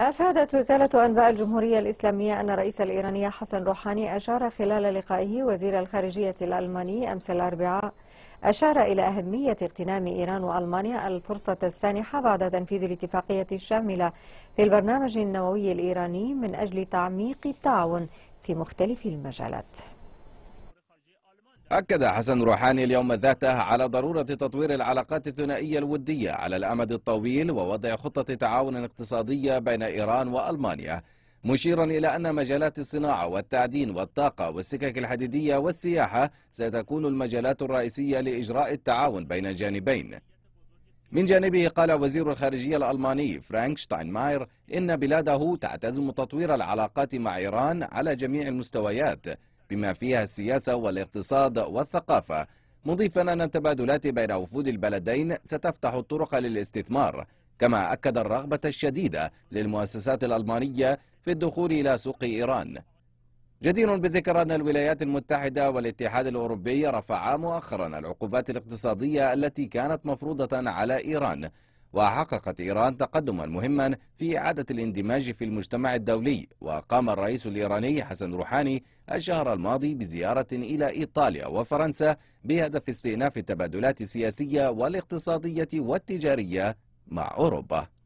أفادت وكالة أنباء الجمهورية الإسلامية أن الرئيس الإيراني حسن روحاني أشار خلال لقائه وزير الخارجية الألماني أمس الأربعاء أشار إلى أهمية اغتنام إيران وألمانيا الفرصة السانحة بعد تنفيذ الاتفاقية الشاملة في البرنامج النووي الإيراني من أجل تعميق التعاون في مختلف المجالات أكد حسن روحاني اليوم ذاته على ضرورة تطوير العلاقات الثنائية الودية على الأمد الطويل ووضع خطة تعاون اقتصادية بين إيران وألمانيا مشيرا إلى أن مجالات الصناعة والتعدين والطاقة والسكك الحديدية والسياحة ستكون المجالات الرئيسية لإجراء التعاون بين الجانبين من جانبه قال وزير الخارجية الألماني فرانك شتاينماير إن بلاده تعتزم تطوير العلاقات مع إيران على جميع المستويات بما فيها السياسة والاقتصاد والثقافة مضيفا أن التبادلات بين وفود البلدين ستفتح الطرق للاستثمار كما أكد الرغبة الشديدة للمؤسسات الألمانية في الدخول إلى سوق إيران جدير بالذكر أن الولايات المتحدة والاتحاد الأوروبي رفعا مؤخرا العقوبات الاقتصادية التي كانت مفروضة على إيران وحققت إيران تقدما مهما في إعادة الاندماج في المجتمع الدولي وقام الرئيس الإيراني حسن روحاني الشهر الماضي بزيارة إلى إيطاليا وفرنسا بهدف استئناف التبادلات السياسية والاقتصادية والتجارية مع أوروبا